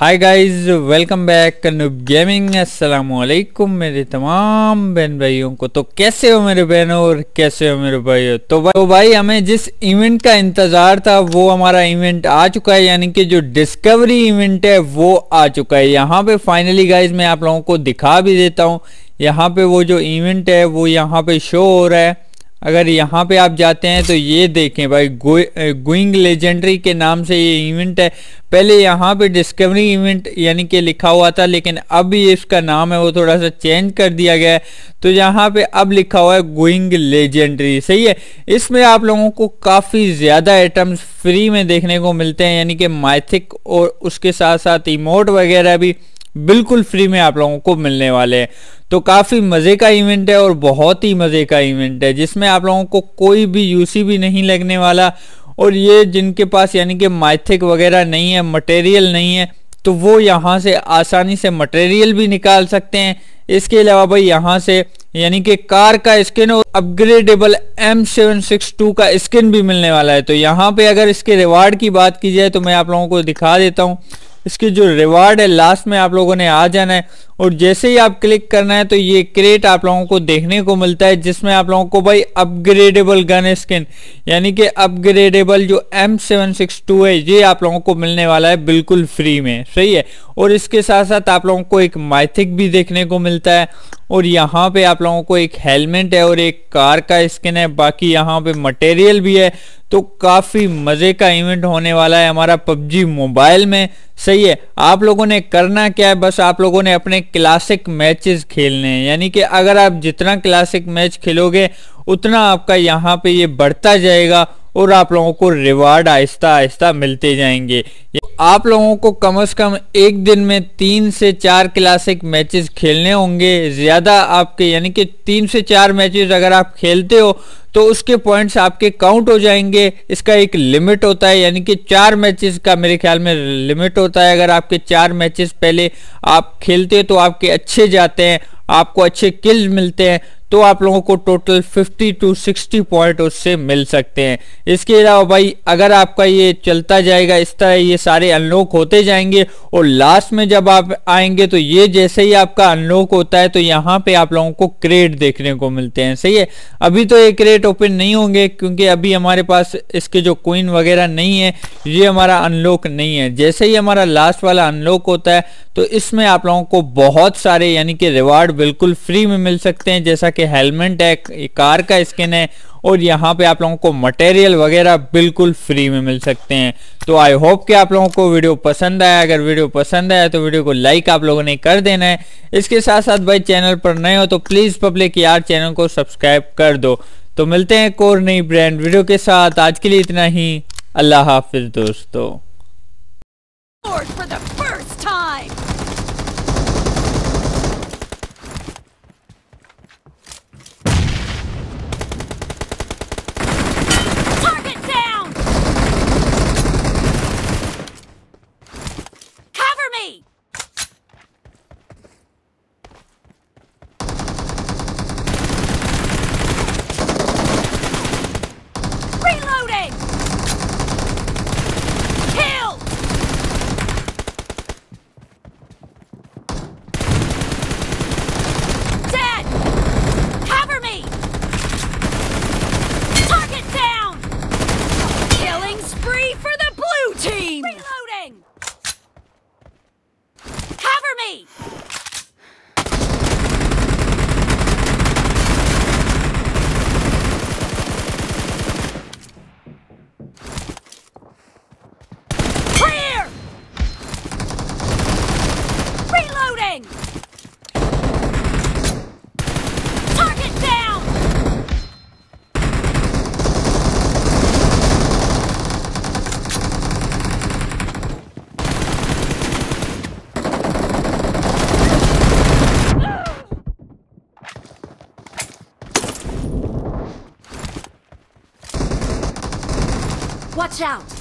हाय guys welcome back noob gaming अस्सलाम वालेकुम मेरे तमाम बहन भाइयों को तो कैसे हो मेरे बहनों और कैसे हो मेरे भाइयों तो भाई, तो भाई हमें जिस इवेंट का इंतज़ार था वो हमारा इवेंट आ चुका है यानी कि जो डिस्कवरी इवेंट है वो आ चुका है यहाँ पे फाइनली गाइस मैं आप लोगों को दिखा भी देता हूँ यहाँ पे वो जो इवेंट है वो यहाँ पे शो हो रहा है अगर यहाँ पे आप जाते हैं तो ये देखें भाई गोइंग लेजेंडरी के नाम से ये इवेंट है पहले यहाँ पे डिस्कवरी इवेंट यानी कि लिखा हुआ था लेकिन अब ये इसका नाम है वो थोड़ा सा चेंज कर दिया गया है तो यहाँ पे अब लिखा हुआ है गोइंग लेजेंडरी सही है इसमें आप लोगों को काफ़ी ज़्यादा आइटम्स फ्री में देखने को मिलते हैं यानी कि माइथिक और उसके साथ साथ इमोट वगैरह भी बिल्कुल फ्री में आप लोगों को मिलने वाले हैं तो काफ़ी मज़े का इवेंट है और बहुत ही मज़े का इवेंट है जिसमें आप लोगों को कोई भी यूसी भी नहीं लगने वाला और ये जिनके पास यानी कि माइथिक वगैरह नहीं है मटेरियल नहीं है तो वो यहाँ से आसानी से मटेरियल भी निकाल सकते हैं इसके अलावा भाई यहाँ से यानी कि कार का स्किन और अपग्रेडेबल M762 का स्किन भी मिलने वाला है तो यहाँ पे अगर इसके रिवार्ड की बात की जाए तो मैं आप लोगों को दिखा देता हूँ इसकी जो रिवार्ड है लास्ट में आप लोगों ने आ जाना है और जैसे ही आप क्लिक करना है तो ये क्रेट आप लोगों को देखने को मिलता है जिसमें आप लोगों को भाई अपग्रेडेबल गन स्किन यानी कि अपग्रेडेबल जो एम सेवन सिक्स टू है ये आप लोगों को मिलने वाला है बिल्कुल फ्री में सही है और इसके साथ साथ आप लोगों को एक माइथिक भी देखने को मिलता है और यहाँ पे आप लोगों को एक हेलमेट है और एक कार का स्किन है बाकी यहाँ पे मटेरियल भी है तो काफ़ी मज़े का इवेंट होने वाला है हमारा पबजी मोबाइल में सही है आप लोगों ने करना क्या है बस आप लोगों ने अपने क्लासिक मैचेस खेलने हैं यानी कि अगर आप जितना क्लासिक मैच खेलोगे उतना आपका यहाँ पे ये बढ़ता जाएगा और आप लोगों को रिवार्ड आहिस्ता आहिस्ता मिलते जाएंगे आप लोगों को कम से कम एक दिन में तीन से चार क्लासिक मैचेस खेलने होंगे ज़्यादा आपके यानी कि तीन से चार मैचेस अगर आप खेलते हो तो उसके पॉइंट्स आपके काउंट हो जाएंगे इसका एक लिमिट होता है यानी कि चार मैचेस का मेरे ख्याल में लिमिट होता है अगर आपके चार मैचेस पहले आप खेलते हो तो आपके अच्छे जाते हैं आपको अच्छे किल्स मिलते हैं तो आप लोगों को टोटल 50 टू 60 पॉइंट उससे मिल सकते हैं इसके अलावा भाई अगर आपका ये चलता जाएगा इस तरह ये सारे अनलॉक होते जाएंगे और लास्ट में जब आप आएंगे तो ये जैसे ही आपका अनलॉक होता है तो यहाँ पे आप लोगों को क्रेट देखने को मिलते हैं सही है अभी तो ये क्रेट ओपन नहीं होंगे क्योंकि अभी हमारे पास इसके जो कोइन वगैरह नहीं है ये हमारा अनलॉक नहीं है जैसे ही हमारा लास्ट वाला अनलॉक होता है तो इसमें आप लोगों को बहुत सारे यानी कि रिवार्ड बिल्कुल फ्री में मिल सकते हैं जैसा कि हेलमेट है कार का स्किन है और यहाँ पे आप लोगों को मटेरियल वगैरह बिल्कुल फ्री में मिल सकते हैं तो आई होप कि आप लोगों को वीडियो पसंद आया अगर वीडियो पसंद आया तो वीडियो को लाइक आप लोगों ने कर देना है इसके साथ साथ भाई चैनल पर नए हो तो प्लीज़ पब्लिक यार चैनल को सब्सक्राइब कर दो तो मिलते हैं एक और नई ब्रांड वीडियो के साथ आज के लिए इतना ही अल्लाह हाफिज दोस्तों Watch out!